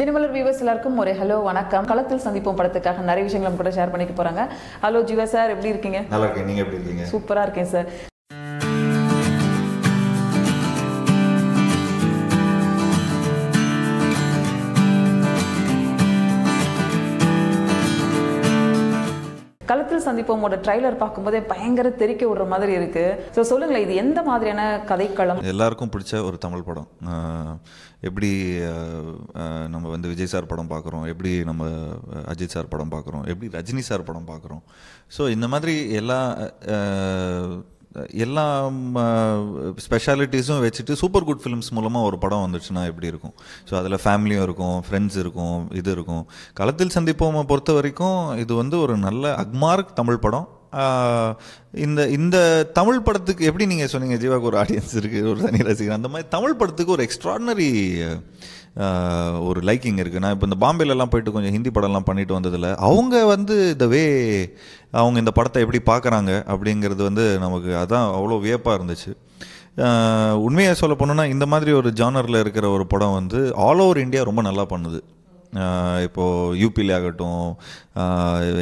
Dinamalar viewers எல்லாருக்கும் ஒரு hello வணக்கம் களத்தில் சந்திப்போம் படத்துக்காக நிறைய விஷயங்களும் கூட ஷேர் பண்ணிக்க போறாங்க ஹலோ ஜீவா சார் எப்படி இருக்கீங்க நல்லா இருக்கேன் நீங்க எப்படி இருக்கீங்க சூப்பரா இருக்கேன் சார் படத்தில் சந்திப்போமோட ட்ரைலர் போதே பயங்கர தெரிக்க விடுற மாதிரி இருக்கு ஸோ சொல்லுங்களேன் இது எந்த மாதிரியான கதைக்களம் எல்லாருக்கும் பிடிச்ச ஒரு தமிழ் படம் எப்படி நம்ம வந்து விஜய் சார் படம் பார்க்குறோம் எப்படி நம்ம அஜித் சார் படம் பார்க்குறோம் எப்படி ரஜினி சார் படம் பார்க்குறோம் ஸோ இந்த மாதிரி எல்லா எல்லா ஸ்பெஷாலிட்டிஸும் வச்சுட்டு சூப்பர் குட் ஃபிலிம்ஸ் மூலமாக ஒரு படம் வந்துச்சுன்னா எப்படி இருக்கும் ஸோ அதில் ஃபேமிலியும் இருக்கும் ஃப்ரெண்ட்ஸ் இருக்கும் இது இருக்கும் களத்தில் சந்திப்போமை பொறுத்த வரைக்கும் இது வந்து ஒரு நல்ல அக்மார்க் தமிழ் படம் இந்த இந்த தமிழ் படத்துக்கு எப்படி நீங்கள் சொன்னீங்க ஜீவாக்கு ஒரு ஆடியன்ஸ் இருக்குது ஒரு தனி ரசிகர் அந்த மாதிரி தமிழ் படத்துக்கு ஒரு எக்ஸ்ட்ராடனரி ஒரு லைக்கிங் இருக்குது நான் இப்போ இந்த பாம்பேலலாம் போயிட்டு கொஞ்சம் ஹிந்தி படம்லாம் பண்ணிட்டு வந்ததில் அவங்க வந்து இந்த வே அவங்க இந்த படத்தை எப்படி பார்க்குறாங்க அப்படிங்கிறது வந்து நமக்கு அதான் அவ்வளோ வியப்பாக இருந்துச்சு உண்மையாக சொல்ல போனோன்னா இந்த மாதிரி ஒரு ஜானரில் இருக்கிற ஒரு படம் வந்து ஆல் ஓவர் இந்தியா ரொம்ப நல்லா பண்ணுது இப்போது யூபியில் ஆகட்டும்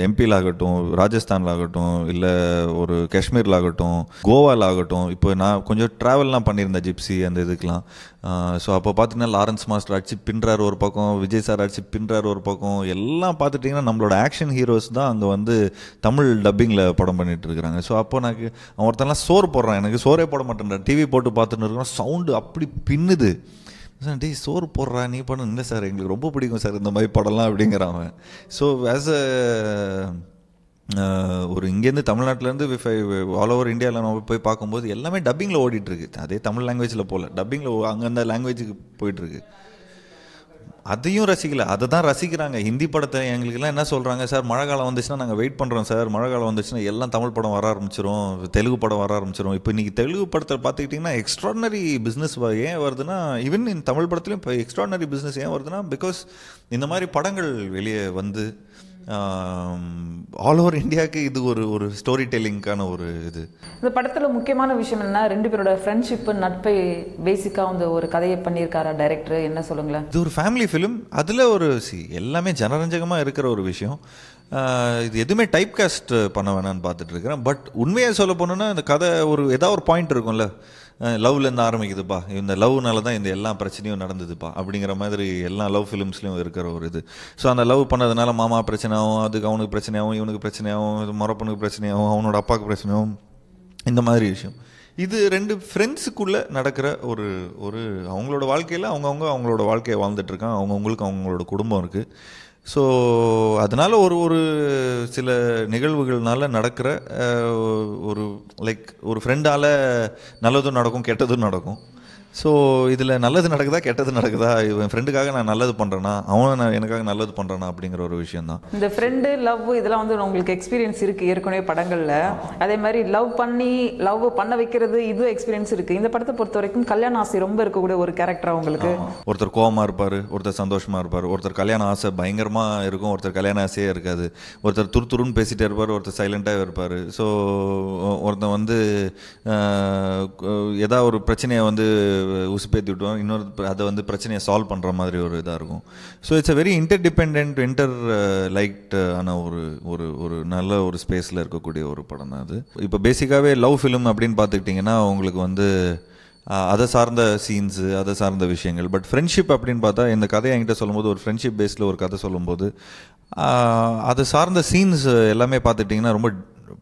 எம்பியில் ஆகட்டும் ராஜஸ்தானில் ஆகட்டும் இல்லை ஒரு காஷ்மீரில் ஆகட்டும் கோவாவில் ஆகட்டும் இப்போ நான் கொஞ்சம் ட்ராவல்லாம் பண்ணியிருந்தேன் ஜிப்சி அந்த இதுக்கெலாம் ஸோ அப்போ பார்த்தீங்கன்னா லாரன்ஸ் மாஸ்டர் அடிச்சு பின்றார் ஒரு பக்கம் விஜய் சார் அடிச்சு பின்றார் ஒரு பக்கம் எல்லாம் பார்த்துட்டிங்கன்னா நம்மளோட ஆக்ஷன் ஹீரோஸ் தான் அங்கே வந்து தமிழ் டப்பிங்கில் படம் பண்ணிகிட்டு இருக்கிறாங்க ஸோ அப்போ நான் ஒருத்தன்லாம் சோறு போடுறேன் எனக்கு சோறே போட மாட்டேன் டிவி போட்டு பார்த்துட்டு இருக்கிறோம் சவுண்டு அப்படி பின்னுது சார் டேய் சோறு போடுறா நீ படம் இல்லை சார் எங்களுக்கு ரொம்ப பிடிக்கும் சார் இந்த மாதிரி படம்லாம் அப்படிங்கிறான் ஸோ ஆஸ் அ ஒரு இங்கேருந்து தமிழ்நாட்டிலேருந்து இஃப் ஆல் ஓவர் இந்தியாவில் நம்ம போய் பார்க்கும்போது எல்லாமே டப்பிங்கில் ஓடிட்டுருக்கு அதே தமிழ் லாங்குவேஜில் போகல டப்பிங்கில் அங்கே அந்த லாங்குவேஜுக்கு போயிட்டுருக்கு அதையும் ரசிக்கல அதை தான் ரசிக்கிறாங்க ஹிந்தி படத்தை எங்களுக்குலாம் என்ன சொல்கிறாங்க சார் மழை காலம் வந்துச்சுன்னா நாங்கள் வெயிட் பண்ணுறோம் சார் மழை காலம் வந்துச்சுன்னா எல்லாம் தமிழ் படம் வர ஆரம்பிச்சிரும் தெலுங்கு படம் வர ஆரம்பிச்சிரும் இப்போ இன்றைக்கி தெலுங்கு படத்தை பார்த்துக்கிட்டிங்கன்னா எக்ஸ்ட்ராடனரி பிஸ்னஸ் ஏன் வருதுன்னா ஈவன் இந்த தமிழ் படத்துலையும் இப்போ எக்ஸ்ட்ராடனரி பிஸ்னஸ் ஏன் வருதுன்னா பிகாஸ் இந்த மாதிரி படங்கள் வெளியே வந்து ஆல் ஓவர் இந்தியாவுக்கு இது ஒரு ஒரு ஸ்டோரி டெல்லிங்க்கான ஒரு இது இந்த படத்தில் முக்கியமான விஷயம் என்ன ரெண்டு பேரோட ஃப்ரெண்ட்ஷிப்பு நட்பை பேசிக்காக வந்து ஒரு கதையை பண்ணியிருக்காரா டைரக்டர் என்ன சொல்லுங்களேன் இது ஒரு ஃபேமிலி ஃபிலிம் அதில் ஒரு சி எல்லாமே ஜனரஞ்சகமாக இருக்கிற ஒரு விஷயம் இது எதுவுமே டைப் காஸ்ட் பண்ண வேணான்னு பார்த்துட்டு இருக்கிறேன் பட் உண்மையாக சொல்ல போனோன்னா இந்த கதை ஒரு ஏதாவது ஒரு பாயிண்ட் இருக்கும்ல லவ்லேருந்து ஆரம்பிக்குதுப்பா இந்த லவ்னால தான் இந்த எல்லா பிரச்சனையும் நடந்ததுப்பா அப்படிங்கிற மாதிரி எல்லா லவ் ஃபிலிம்ஸ்லையும் இருக்கிற ஒரு இது ஸோ அந்த லவ் பண்ணதுனால மாமா பிரச்சனையாகவும் அதுக்கு அவனுக்கு பிரச்சனையாகவும் இவனுக்கு இது மொரப்பனுக்கு பிரச்சனையாகவும் அவனோட அப்பாவுக்கு பிரச்சனையாகவும் இந்த மாதிரி விஷயம் இது ரெண்டு ஃப்ரெண்ட்ஸுக்குள்ளே நடக்கிற ஒரு ஒரு அவங்களோட வாழ்க்கையில் அவங்கவுங்க அவங்களோட வாழ்க்கையை வாழ்ந்துட்டுருக்கான் அவங்கவுங்களுக்கு அவங்களோட குடும்பம் இருக்குது ஸோ அதனால் ஒரு ஒரு சில நிகழ்வுகள்னால நடக்கிற ஒரு லைக் ஒரு ஃப்ரெண்டால் நல்லதும் நடக்கும் கெட்டதும் நடக்கும் ஸோ இதில் நல்லது நடக்குதா கெட்டது நடக்குதா இவன் ஃப்ரெண்டுக்காக நான் நல்லது பண்ணுறேன்னா அவன் நான் எனக்காக நல்லது பண்ணுறேன்னா அப்படிங்கிற ஒரு விஷயம் தான் இந்த ஃப்ரெண்டு லவ் இதெல்லாம் வந்து உங்களுக்கு எக்ஸ்பீரியன்ஸ் இருக்குது ஏற்கனவே படங்களில் அதே மாதிரி லவ் பண்ணி லவ் பண்ண வைக்கிறது இதுவும் எக்ஸ்பீரியன்ஸ் இருக்குது இந்த படத்தை பொறுத்த வரைக்கும் கல்யாண ஆசை ரொம்ப இருக்கக்கூடிய ஒரு கேரக்டர் அவங்களுக்கு ஒருத்தர் கோவமாக இருப்பார் ஒருத்தர் சந்தோஷமாக இருப்பார் ஒருத்தர் கல்யாண ஆசை பயங்கரமாக இருக்கும் ஒருத்தர் கல்யாண ஆசையே இருக்காது ஒருத்தர் துரு துருன்னு பேசிகிட்டே இருப்பார் ஒருத்தர் சைலண்ட்டாக இருப்பார் ஸோ ஒருத்தன் வந்து ஏதாவது ஒரு பிரச்சனையை வந்து பேத்தி விட்டோம் இன்னொரு அதை வந்து பிரச்சனையை சால்வ் பண்ணுற மாதிரி ஒரு இதாக இருக்கும் so it's a very interdependent interlinked ஆன ஒரு ஒரு ஒரு நல்ல ஒரு ஸ்பேஸில் இருக்கக்கூடிய ஒரு படம் தான் அது இப்போ பேசிக்காகவே லவ் ஃபிலிம் அப்படின்னு பார்த்துக்கிட்டிங்கன்னா உங்களுக்கு வந்து அதை சார்ந்த சீன்ஸு அதை சார்ந்த விஷயங்கள் பட் ஃப்ரெண்ட்ஷிப் அப்படின்னு பார்த்தா இந்த கதையை என்கிட்ட சொல்லும்போது ஒரு ஃப்ரெண்ட்ஷிப் பேஸில் ஒரு கதை சொல்லும்போது அது சார்ந்த சீன்ஸ் எல்லாமே பார்த்துட்டிங்கன்னா ரொம்ப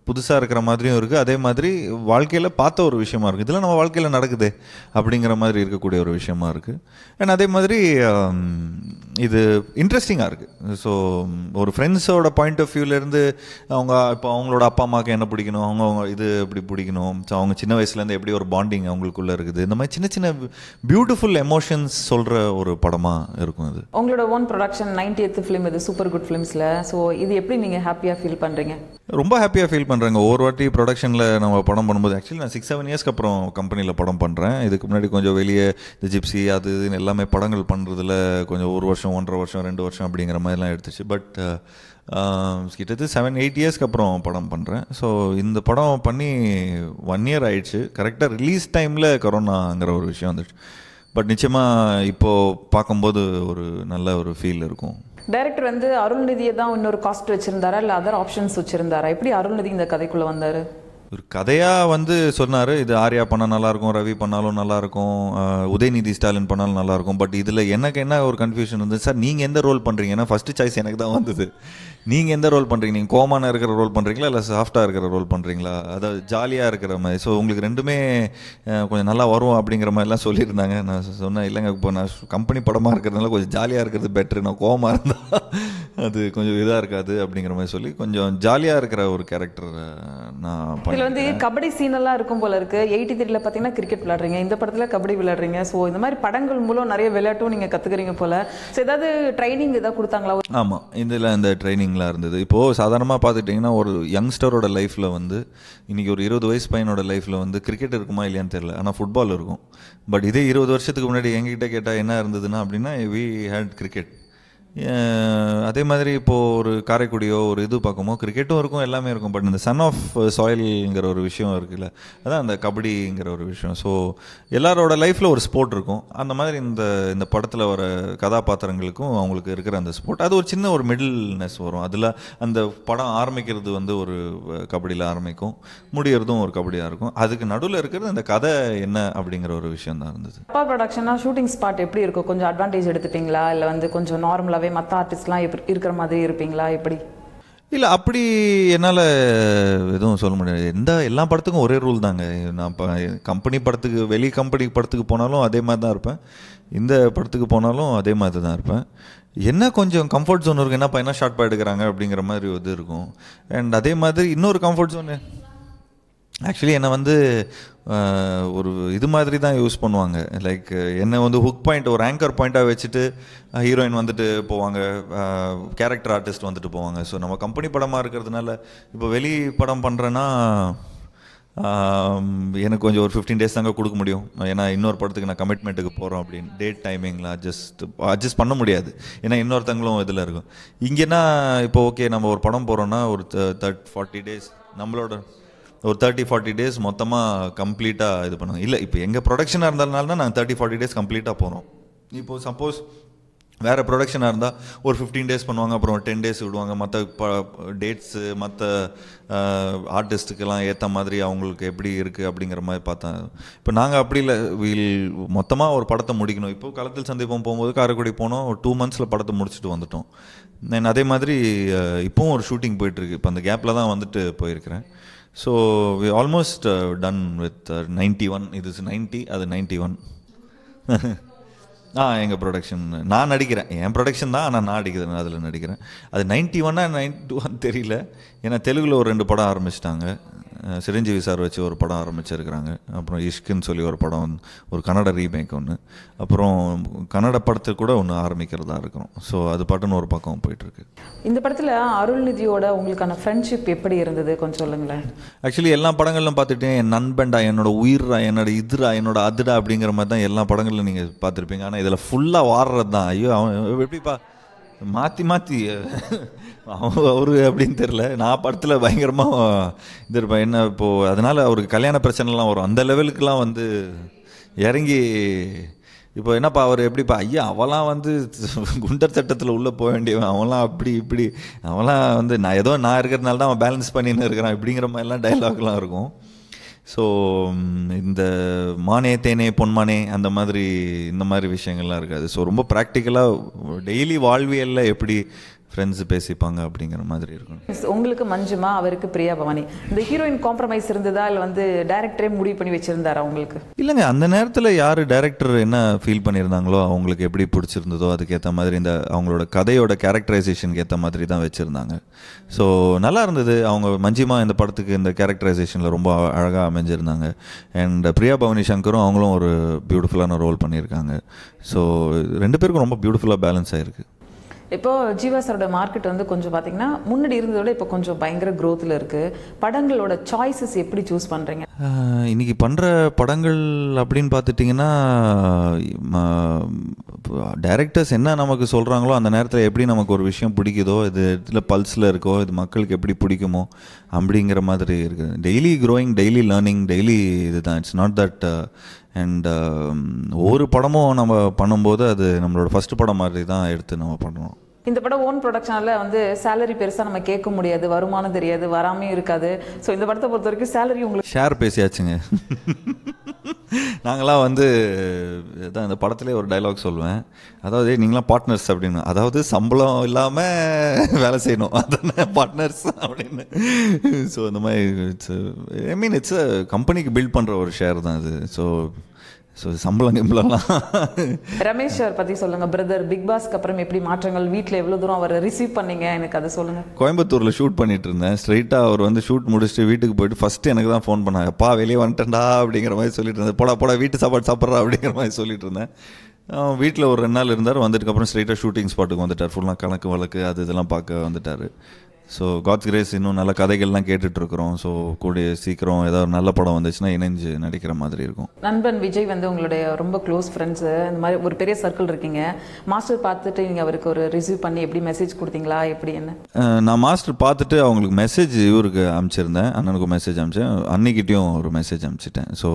புதுசாக இருக்கிற மாதிரியும் இருக்குது அதே மாதிரி வாழ்க்கையில் பார்த்த ஒரு விஷயமா இருக்குது இதெல்லாம் நம்ம வாழ்க்கையில் நடக்குது அப்படிங்கிற மாதிரி இருக்கக்கூடிய ஒரு விஷயமா இருக்குது அண்ட் அதே மாதிரி um, இது இன்ட்ரெஸ்டிங்காக இருக்குது ஸோ ஒரு ஃப்ரெண்ட்ஸோட பாயிண்ட் ஆஃப் வியூலேருந்து அவங்க இப்போ அவங்களோட அப்பா அம்மாவுக்கு என்ன பிடிக்கணும் அவங்க அவங்க இது எப்படி பிடிக்கணும் ஸோ அவங்க சின்ன வயசுலேருந்து எப்படி ஒரு பாண்டிங் அவங்களுக்குள்ளே இருக்குது இந்த மாதிரி சின்ன சின்ன பியூட்டிஃபுல் எமோஷன்ஸ் சொல்கிற ஒரு படமாக இருக்கும் அது உங்களோட own production ninety eight film இது சூப்பர் குட் ஃபிலிம்ஸில் ஸோ இது எப்படி நீங்கள் ஹாப்பியாக ஃபீல் பண்ணுறீங்க ரொம்ப ஹாப்பியாக ஃபீல் ஃபீல் பண்ணுறேங்க ஒவ்வொரு வாட்டி ப்ரொடக்ஷனில் நம்ம படம் பண்ணும்போது ஆக்சுவலி நான் சிக்ஸ் செவன் இயர்ஸ்க்கு அப்புறம் கம்பெனியில் படம் பண்ணுறேன் இதுக்கு முன்னாடி கொஞ்சம் வெளியே இந்த ஜிப்ஸி அது இதுன்னு எல்லாமே படங்கள் பண்ணுறதுல கொஞ்சம் ஒரு வருஷம் ஒன்றரை வருஷம் ரெண்டு வருஷம் அப்படிங்கிற மாதிரிலாம் எடுத்துச்சு பட் கிட்டத்தட்ட செவன் எயிட் இயர்ஸ்க்கு அப்புறம் படம் பண்ணுறேன் ஸோ இந்த படம் பண்ணி ஒன் இயர் ஆயிடுச்சு கரெக்டாக ரிலீஸ் டைமில் கொரோனாங்கிற ஒரு விஷயம் வந்துச்சு பட் நிச்சயமாக இப்போது பார்க்கும்போது ஒரு நல்ல ஒரு ஃபீல் இருக்கும் டைரக்டர் வந்து அருள்நிதியை தான் இன்னொரு காஸ்ட் வச்சுருந்தாரா இல்லை அதர் ஆப்ஷன்ஸ் வச்சுருந்தாரா எப்படி அருள்நிதி இந்த கதைக்குள்ளே வந்தார் ஒரு கதையாக வந்து சொன்னார் இது ஆர்யா பண்ணால் நல்லாயிருக்கும் ரவி பண்ணாலும் நல்லாயிருக்கும் உதயநிதி ஸ்டாலின் பண்ணாலும் நல்லாயிருக்கும் பட் இதில் எனக்கு என்ன ஒரு கன்ஃபியூஷன் வந்து சார் நீங்கள் எந்த ரோல் பண்ணுறீங்கன்னா ஃபஸ்ட்டு சாய்ஸ் எனக்கு தான் வந்தது நீங்கள் எந்த ரோல் பண்ணுறீங்க நீங்கள் கோமான இருக்கிற ரோல் பண்ணுறீங்களா இல்லை சாஃப்டாக இருக்கிற ரோல் பண்ணுறீங்களா அதாவது ஜாலியாக இருக்கிற மாதிரி ஸோ உங்களுக்கு ரெண்டுமே கொஞ்சம் நல்லா வரும் அப்படிங்கிற மாதிரிலாம் சொல்லியிருந்தாங்க நான் சொன்னேன் இல்லைங்க இப்போ நான் கம்பெனி படமாக இருக்கிறதுனால கொஞ்சம் ஜாலியாக இருக்கிறது பெட்ரு நான் கோமாக இருந்தால் அது கொஞ்சம் இதாக இருக்காது அப்படிங்கிற மாதிரி சொல்லி கொஞ்சம் ஜாலியாக இருக்கிற ஒரு கேரக்டர் நான் இதில் வந்து கபடி சீனெல்லாம் இருக்கும் போல இருக்கு எயிட்டி த்ரீல பார்த்தீங்கன்னா கிரிக்கெட் விளாட்றீங்க இந்த படத்தில் கபடி விளாட்றீங்க ஸோ இந்த மாதிரி படங்கள் மூலம் நிறைய விளையாட்டும் நீங்கள் கற்றுக்குறீங்க போல ஸோ ஏதாவது ட்ரைனிங் எதாவது கொடுத்தாங்களா ஆமாம் இதில் இந்த ட்ரைனிங்லாம் இருந்தது இப்போது சாதாரணமாக பார்த்துட்டிங்கன்னா ஒரு யங்ஸ்டரோட லைஃப்பில் வந்து இன்றைக்கி ஒரு இருபது வயசு பையனோட லைஃப்பில் வந்து கிரிக்கெட் இருக்குமா இல்லையான்னு தெரியல ஆனால் ஃபுட்பால் இருக்கும் பட் இதே இருபது வருஷத்துக்கு முன்னாடி எங்ககிட்ட கேட்டால் என்ன இருந்ததுன்னா அப்படின்னா வி ஹேட் கிரிக்கெட் அதே மாதிரி இப்போது ஒரு காரைக்குடியோ ஒரு இது பார்க்கமோ கிரிக்கெட்டும் இருக்கும் எல்லாமே இருக்கும் பட் இந்த சன் ஆஃப் சாயில்ங்கிற ஒரு விஷயம் இருக்குல்ல அதான் அந்த கபடிங்கிற ஒரு விஷயம் ஸோ எல்லாரோட லைஃப்பில் ஒரு ஸ்போர்ட் இருக்கும் அந்த மாதிரி இந்த இந்த படத்தில் வர கதாபாத்திரங்களுக்கும் அவங்களுக்கு இருக்கிற அந்த ஸ்போர்ட் அது ஒரு சின்ன ஒரு மிடில்னஸ் வரும் அதில் அந்த படம் ஆரம்பிக்கிறது வந்து ஒரு கபடியில் ஆரம்பிக்கும் முடிகிறதும் ஒரு கபடியாக இருக்கும் அதுக்கு நடுவில் இருக்கிறது அந்த கதை என்ன அப்படிங்கிற ஒரு விஷயம் தான் இருந்தது அப்பா ப்ரொடக்ஷனாக ஷூட்டிங் ஸ்பாட் எப்படி இருக்கும் கொஞ்சம் அட்வான்டேஜ் எடுத்துட்டிங்களா இல்லை வந்து கொஞ்சம் நார்மலாகவே போலவே மற்ற ஆர்டிஸ்ட்லாம் இருக்கிற மாதிரி இருப்பீங்களா எப்படி இல்லை அப்படி என்னால் எதுவும் சொல்ல முடியாது எந்த எல்லா படத்துக்கும் ஒரே ரூல் தாங்க நான் இப்போ கம்பெனி படத்துக்கு வெளி கம்பெனி படத்துக்கு போனாலும் அதே மாதிரி தான் இருப்பேன் இந்த படத்துக்கு போனாலும் அதே மாதிரி தான் இருப்பேன் என்ன கொஞ்சம் கம்ஃபர்ட் ஜோன் இருக்கும் என்ன பையனா ஷார்ட் எடுக்கிறாங்க அப்படிங்கிற மாதிரி இது இருக்கும் அண்ட் அதே மாதிரி இன்னொரு கம்ஃபர்ட் ஜோனு ஆக்சுவலி என்னை வந்து ஒரு இது மாதிரி தான் யூஸ் பண்ணுவாங்க லைக் என்னை வந்து ஹுக் பாயிண்ட் ஒரு ஆங்கர் பாயிண்ட்டாக வச்சுட்டு ஹீரோயின் வந்துட்டு போவாங்க கேரக்டர் ஆர்டிஸ்ட் வந்துட்டு போவாங்க ஸோ நம்ம கம்பெனி படமாக இருக்கிறதுனால இப்போ வெளி படம் பண்ணுறேன்னா எனக்கு கொஞ்சம் ஒரு ஃபிஃப்டீன் டேஸ் தாங்க கொடுக்க முடியும் ஏன்னா இன்னொரு படத்துக்கு நான் கமிட்மெண்ட்டுக்கு போகிறோம் அப்படின்னு டேட் டைமிங்கில் அட்ஜஸ்ட் அட்ஜஸ்ட் பண்ண முடியாது ஏன்னா இன்னொருத்தங்களும் இதில் இருக்கும் இங்கேனா இப்போ ஓகே நம்ம ஒரு படம் போகிறோன்னா ஒரு தேர்ட் ஃபார்ட்டி டேஸ் நம்மளோட ஒரு தேர்ட்டி ஃபார்ட்டி டேஸ் மொத்தமாக கம்ப்ளீட்டாக இது பண்ணுங்க இல்லை இப்போ எங்கள் ப்ரொடக்ஷனாக இருந்ததுனால தான் நாங்கள் தேர்ட்டி ஃபார்ட்டி டேஸ் கம்ப்ளீட்டாக போகிறோம் இப்போது சப்போஸ் வேறு ப்ரொடக்ஷனாக இருந்தால் ஒரு ஃபிஃப்டீன் டேஸ் பண்ணுவாங்க அப்புறம் டென் டேஸ் விடுவாங்க மற்ற ப டேட்ஸு மற்ற ஆர்டிஸ்ட்டுக்கெல்லாம் ஏற்ற மாதிரி அவங்களுக்கு எப்படி இருக்குது அப்படிங்கிற மாதிரி பார்த்தேன் இப்போ நாங்கள் அப்படி இல்லை வீல் மொத்தமாக ஒரு படத்தை முடிக்கணும் இப்போது களத்தில் சந்திப்போம் போகும்போது காரைக்குடி போனோம் ஒரு டூ மந்த்ஸில் படத்தை முடிச்சுட்டு வந்துட்டோம் நான் அதே மாதிரி இப்போவும் ஒரு ஷூட்டிங் போயிட்டுருக்கு இப்போ அந்த கேப்பில் தான் வந்துட்டு போயிருக்கிறேன் so we almost done with ninety one இது நைன்டி அது நைன்டி ஒன் ஆ எங்கள் ப்ரொடக்ஷன் நான் நடிக்கிறேன் என் ப்ரொடக்ஷன் தான் ஆனால் நான் நடிக்கிறேன் அதில் நடிக்கிறேன் அது நைன்ட்டி ஒன்னா நைன்டி ஒன் தெரியல ஏன்னா தெலுங்கில் ஒரு ரெண்டு படம் ஆரம்பிச்சிட்டாங்க சிரஞ்சீவி சார் வச்சு ஒரு படம் ஆரம்பிச்சிருக்கிறாங்க அப்புறம் இஷ்குன்னு சொல்லி ஒரு படம் ஒரு கன்னட ரீமேக் ஒன்று அப்புறம் கன்னட படத்துக்கு கூட ஒன்று ஆரம்பிக்கிறதா இருக்கிறோம் ஸோ அது பாட்டுன்னு ஒரு பக்கம் போயிட்டுருக்கு இந்த படத்தில் அருள்நிதியோட உங்களுக்கான ஃப்ரெண்ட்ஷிப் எப்படி இருந்தது கொஞ்சம் சொல்லுங்களேன் ஆக்சுவலி எல்லா படங்களிலும் பார்த்துட்டேன் என் நண்பன்டா என்னோட உயிரா என்னோட இதுரா என்னோட அதுடா அப்படிங்கிற மாதிரி தான் எல்லா படங்களிலும் நீங்கள் பார்த்துருப்பீங்க ஆனால் இதில் ஃபுல்லாக வாடுறது தான் ஐயோ அவன் எப்படிப்பா மாற்றி மாற்றி அவங்க அவரு அப்படின்னு தெரில நான் படத்தில் பயங்கரமாக இது இருப்பேன் என்ன இப்போது அதனால் அவருக்கு கல்யாண பிரச்சனைலாம் வரும் அந்த லெவலுக்குலாம் வந்து இறங்கி இப்போ என்னப்பா அவர் எப்படிப்பா ஐயா அவெல்லாம் வந்து குண்டர் சட்டத்தில் உள்ளே போக வேண்டியவன் அவன்லாம் அப்படி இப்படி அவெல்லாம் வந்து நான் ஏதோ நான் இருக்கிறதுனால தான் அவன் பேலன்ஸ் பண்ணின்னு இருக்கிறான் இப்படிங்கிற மாதிரிலாம் டைலாக்லாம் இருக்கும் ஸோ இந்த மானே தேனே பொன்மானே அந்த மாதிரி இந்த மாதிரி விஷயங்கள்லாம் இருக்காது ஸோ ரொம்ப ப்ராக்டிக்கலாக டெய்லி வாழ்வியலில் எப்படி ஃப்ரெண்ட்ஸ் பேசிப்பாங்க அப்படிங்கிற மாதிரி இருக்கும் உங்களுக்கு மஞ்சுமா அவருக்கு பிரியா பவானி இந்த ஹீரோயின் காம்ப்ரமைஸ் இருந்ததா இல்லை வந்து டேரக்டரே முடிவு பண்ணி வச்சிருந்தாரா உங்களுக்கு இல்லைங்க அந்த நேரத்தில் யார் டேரக்டர் என்ன ஃபீல் பண்ணியிருந்தாங்களோ அவங்களுக்கு எப்படி பிடிச்சிருந்ததோ அதுக்கேற்ற மாதிரி இந்த அவங்களோட கதையோட கேரக்டரைசேஷனுக்கு ஏற்ற மாதிரி தான் வச்சுருந்தாங்க ஸோ நல்லா இருந்தது அவங்க மஞ்சிமா இந்த படத்துக்கு இந்த கேரக்டரைசேஷனில் ரொம்ப அழகாக அமைஞ்சிருந்தாங்க அண்ட் பிரியா பவானி சங்கரும் அவங்களும் ஒரு பியூட்டிஃபுல்லான ரோல் பண்ணியிருக்காங்க ஸோ ரெண்டு பேருக்கும் ரொம்ப பியூட்டிஃபுல்லாக பேலன்ஸ் ஆகிருக்கு இப்போ ஜீவா சாரோட மார்க்கெட் வந்து கொஞ்சம் பார்த்தீங்கன்னா முன்னாடி இருந்ததோட இப்போ கொஞ்சம் பயங்கர க்ரோத்தில் இருக்குது படங்களோட சாய்ஸஸ் எப்படி சூஸ் பண்ணுறீங்க இன்னைக்கு பண்ணுற படங்கள் அப்படின்னு பார்த்துட்டிங்கன்னா டைரக்டர்ஸ் என்ன நமக்கு சொல்கிறாங்களோ அந்த நேரத்தில் எப்படி நமக்கு ஒரு விஷயம் பிடிக்குதோ இது இடத்துல பல்ஸில் இருக்கோ இது மக்களுக்கு எப்படி பிடிக்குமோ அப்படிங்கிற மாதிரி இருக்குது daily growing daily learning daily இதுதான் it's not that and um, ஒவ்வொரு படமும் நம்ம பண்ணும்போது அது நம்மளோட ஃபஸ்ட் படம் மாதிரி தான் எடுத்து நம்ம பண்ணுறோம் இந்த படம் ஓன் ப்ரொடக்ஷனில் வந்து சேலரி பெருசாக நம்ம கேட்க முடியாது வருமானம் தெரியாது வராமையும் இருக்காது ஸோ இந்த படத்தை பொறுத்த வரைக்கும் சேலரி உங்களுக்கு ஷேர் பேசியாச்சுங்க நாங்களாம் வந்து இந்த படத்துலேயே ஒரு டைலாக் சொல்லுவேன் அதாவது நீங்களாம் பார்ட்னர்ஸ் அப்படின்னு அதாவது சம்பளம் இல்லாமல் வேலை செய்யணும் அதான பார்ட்னர்ஸ் அப்படின்னு ஸோ இந்த மாதிரி இட்ஸ் ஐ மீன் இட்ஸ் கம்பெனிக்கு பில்ட் பண்ணுற ஒரு ஷேர் தான் அது ஸோ ஸோ சம்பளம் கிம்பளம்லாம் ரமேஷ் சார் பற்றி சொல்லுங்கள் பிரதர் பிக் பாஸ்க்கு அப்புறம் எப்படி மாற்றங்கள் வீட்டில் எவ்வளோ தூரம் அவரை ரிசீவ் பண்ணீங்க எனக்கு அதை சொல்லுங்கள் கோயம்புத்தூரில் ஷூட் பண்ணிட்டு இருந்தேன் ஸ்ட்ரைட்டாக அவர் வந்து ஷூட் முடிச்சுட்டு வீட்டுக்கு போயிட்டு ஃபஸ்ட்டு எனக்கு தான் ஃபோன் பண்ணாங்க அப்பா வெளியே வந்துட்டேன்டா அப்படிங்கிற மாதிரி சொல்லிட்டு இருந்தேன் போடா போடா வீட்டு சாப்பாடு சாப்பிட்றா அப்படிங்கிற மாதிரி சொல்லிட்டு இருந்தேன் வீட்டில் ஒரு ரெண்டு நாள் இருந்தார் வந்ததுக்கப்புறம் ஸ்ட்ரைட்டாக ஷூட்டிங் ஸ்பாட்டுக்கு வந்துட்டார் ஃபுல்லாக கணக்கு வழக்கு அது இதெல்லாம் பார்க்க வந்துட்டார் ஸோ காட்ஸ் கிரேஸ் இன்னும் நல்ல கதைகள்லாம் கேட்டுட்ருக்குறோம் ஸோ கூடிய சீக்கிரம் ஏதாவது நல்ல படம் வந்துச்சுன்னா இணைஞ்சு நடிக்கிற மாதிரி இருக்கும் நண்பன் விஜய் வந்து உங்களுடைய ரொம்ப க்ளோஸ் ஃப்ரெண்ட்ஸு இந்த மாதிரி ஒரு பெரிய சர்க்கிள் இருக்கீங்க மாஸ்டர் பார்த்துட்டு நீங்கள் அவருக்கு ஒரு ரிசீவ் பண்ணி எப்படி மெசேஜ் கொடுத்தீங்களா எப்படி என்ன நான் மாஸ்டர் பார்த்துட்டு அவங்களுக்கு மெசேஜ் இவருக்கு அனுப்பிச்சிருந்தேன் அண்ணனுக்கு மெசேஜ் அனுப்பிச்சேன் அன்னிக்கிட்டேயும் ஒரு மெசேஜ் அனுப்பிச்சிட்டேன் ஸோ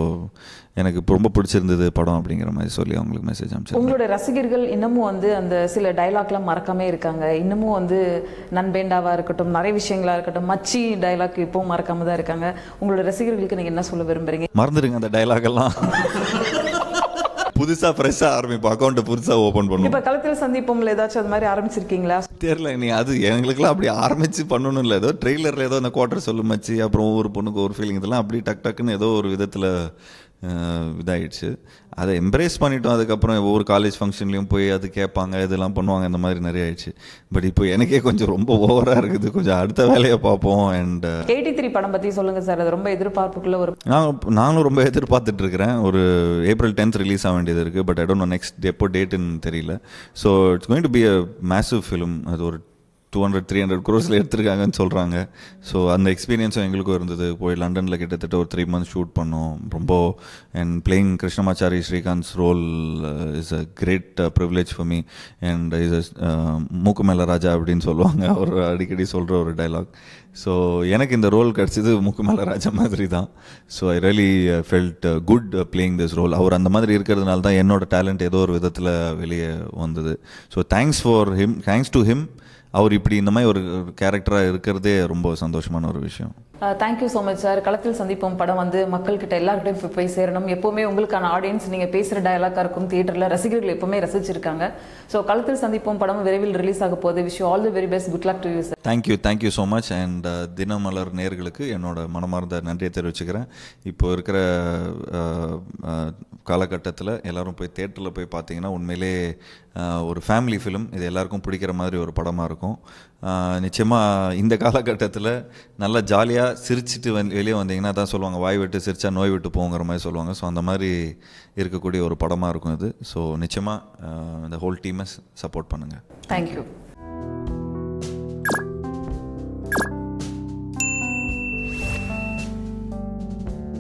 எனக்கு ரொம்ப பிடிச்சிருந்தது படம் அப்படிங்கிற மாதிரி சொல்லி அவங்களுக்கு மெசேஜ் அனுப்பிச்சு உங்களோட ரசிகர்கள் இன்னமும் வந்து அந்த சில டைலாக்லாம் மறக்காமே இருக்காங்க இன்னமும் வந்து நண்பேண்டாவாக இருக்கட்டும் நிறைய விஷயங்களாக இருக்கட்டும் மச்சி டைலாக் இப்போவும் மறக்காம தான் இருக்காங்க உங்களோட ரசிகர்களுக்கு நீங்கள் என்ன சொல்ல விரும்புகிறீங்க மறந்துடுங்க அந்த டைலாக் எல்லாம் புதுசாக ஃப்ரெஷ்ஷாக ஆரம்பிப்போம் அக்கௌண்ட்டு புதுசாக ஓப்பன் பண்ணுவோம் இப்போ களத்தில் சந்திப்போம்ல ஏதாச்சும் அது மாதிரி ஆரம்பிச்சிருக்கீங்களா தெரியல நீ அது எங்களுக்குலாம் அப்படி ஆரம்பித்து பண்ணணும் இல்லை ஏதோ ட்ரெய்லரில் ஏதோ அந்த குவார்டர் சொல்லுமாச்சு அப்புறம் ஒவ்வொரு பொண்ணுக்கு ஒரு ஃபீலிங் இதெல்லாம் அப்படி டக் டக்குன்னு ஏதோ ஒரு விதத்தில் இதாகிடுச்சு அதை எம்ப்ரேஸ் பண்ணிட்டோம் அதுக்கப்புறம் ஒவ்வொரு காலேஜ் ஃபங்க்ஷன்லேயும் போய் அது கேட்பாங்க இதெல்லாம் பண்ணுவாங்க இந்த மாதிரி நிறைய ஆயிடுச்சு பட் இப்போ எனக்கே கொஞ்சம் ரொம்ப ஓவராக இருக்குது கொஞ்சம் அடுத்த வேலையை பார்ப்போம் அண்ட் எயிட்டி த்ரீ படம் பற்றி சொல்லுங்கள் சார் அது ரொம்ப எதிர்பார்ப்புக்குள்ள ஒரு நான் நானும் ரொம்ப எதிர்பார்த்துட்டு இருக்கிறேன் ஒரு ஏப்ரல் டென்த் ரிலீஸ் ஆக வேண்டியது இருக்குது but I don't know next எப்போ டேட்டுன்னு தெரியல so it's going to be a massive film அது ஒரு டூ ஹண்ட்ரட் த்ரீ ஹண்ட்ரட் க்ரோஸில் எடுத்திருக்காங்கன்னு சொல்கிறாங்க ஸோ அந்த எக்ஸ்பீரியன்ஸும் எங்களுக்கும் இருந்தது போய் லண்டனில் கிட்டத்தட்ட ஒரு த்ரீ மந்த்ஸ் ஷூட் பண்ணோம் ரொம்ப and playing Krishnamachari Srikkanth's role is a great privilege for me and is a மூக்கு மேல ராஜா அப்படின்னு சொல்லுவாங்க அவர் அடிக்கடி சொல்கிற ஒரு டைலாக் ஸோ எனக்கு இந்த ரோல் கிடச்சிது மூக்கு மேல ராஜா மாதிரி தான் so I really felt good playing this role அவர் அந்த மாதிரி இருக்கிறதுனால தான் என்னோட டேலண்ட் ஏதோ ஒரு விதத்தில் வெளியே வந்தது so thanks for him thanks to him அவர் இப்படி இந்த மாதிரி ஒரு கேரக்டராக இருக்கிறதே ரொம்ப சந்தோஷமான ஒரு விஷயம் தேங்க்யூ ஸோ மச் சார் களத்தில் சந்திப்போம் படம் வந்து மக்கள்கிட்ட எல்லாருக்கிட்டையும் இப்போ போய் சேரணும் எப்போவுமே உங்களுக்கான ஆடியன்ஸ் நீங்கள் பேசுகிற டயலாக்காக இருக்கும் தியேட்டரில் ரசிகர்கள் எப்போவுமே ரசிச்சிருக்காங்க ஸோ களத்தில் சந்திப்போம் படம் விரைவில் ரிலீஸ் ஆக போது wish all the very best good luck to you sir thank you thank you so much and Dinamalar நேர்களுக்கு என்னோட மனமார்ந்த நன்றியை தெரிவிச்சுக்கிறேன் இப்போ இருக்கிற uh, uh, காலகட்டத்தில் எல்லோரும் போய் தேட்டரில் போய் பார்த்தீங்கன்னா உண்மையிலே uh, ஒரு ஃபேமிலி ஃபிலிம் இது எல்லாருக்கும் பிடிக்கிற மாதிரி ஒரு படமாக இருக்கும் நிச்சயமாக இந்த காலகட்டத்தில் நல்லா ஜாலியாக சிரிச்சுட்டு வெளியே வந்தீங்கன்னா அதான் சொல்லுவாங்க வாய் விட்டு சிரிச்சா நோய் விட்டு போங்கிற மாதிரி சொல்லுவாங்க ஸோ அந்த மாதிரி இருக்கக்கூடிய ஒரு படமாக இருக்கும் இது ஸோ நிச்சயமாக இந்த ஹோல் டீமை சப்போர்ட் பண்ணுங்கள் தேங்க்யூ